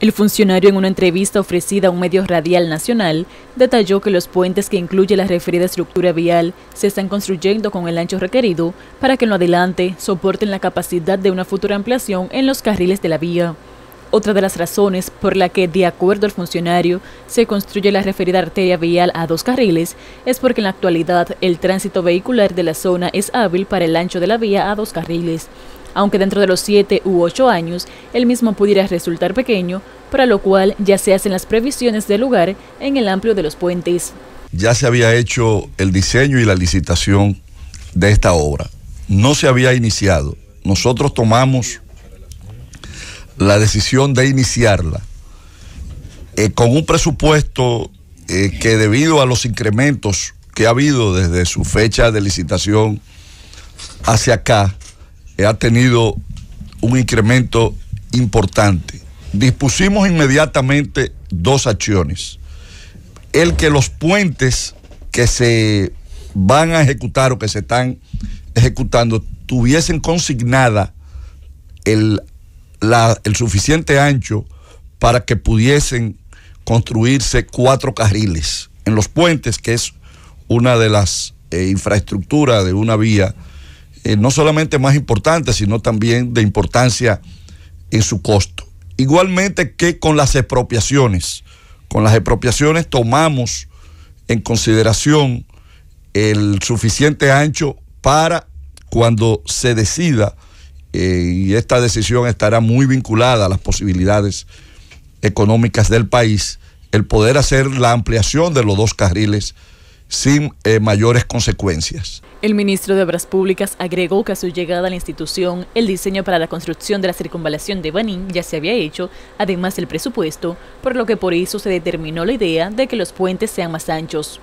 El funcionario en una entrevista ofrecida a un medio radial nacional detalló que los puentes que incluye la referida estructura vial se están construyendo con el ancho requerido para que en lo adelante soporten la capacidad de una futura ampliación en los carriles de la vía. Otra de las razones por la que, de acuerdo al funcionario, se construye la referida arteria vial a dos carriles es porque en la actualidad el tránsito vehicular de la zona es hábil para el ancho de la vía a dos carriles aunque dentro de los siete u ocho años el mismo pudiera resultar pequeño, para lo cual ya se hacen las previsiones del lugar en el amplio de los puentes. Ya se había hecho el diseño y la licitación de esta obra. No se había iniciado. Nosotros tomamos la decisión de iniciarla eh, con un presupuesto eh, que debido a los incrementos que ha habido desde su fecha de licitación hacia acá, eh, ha tenido un incremento importante. Dispusimos inmediatamente dos acciones. El que los puentes que se van a ejecutar o que se están ejecutando tuviesen consignada el, suficiente ancho para que pudiesen construirse cuatro carriles en los puentes, que es una de las eh, infraestructuras de una vía eh, no solamente más importante, sino también de importancia en su costo. Igualmente que con las expropiaciones. Con las expropiaciones tomamos en consideración el suficiente ancho para cuando se decida, eh, y esta decisión estará muy vinculada a las posibilidades económicas del país, el poder hacer la ampliación de los dos carriles sin eh, mayores consecuencias. El ministro de Obras Públicas agregó que a su llegada a la institución, el diseño para la construcción de la circunvalación de Banín ya se había hecho, además del presupuesto, por lo que por eso se determinó la idea de que los puentes sean más anchos.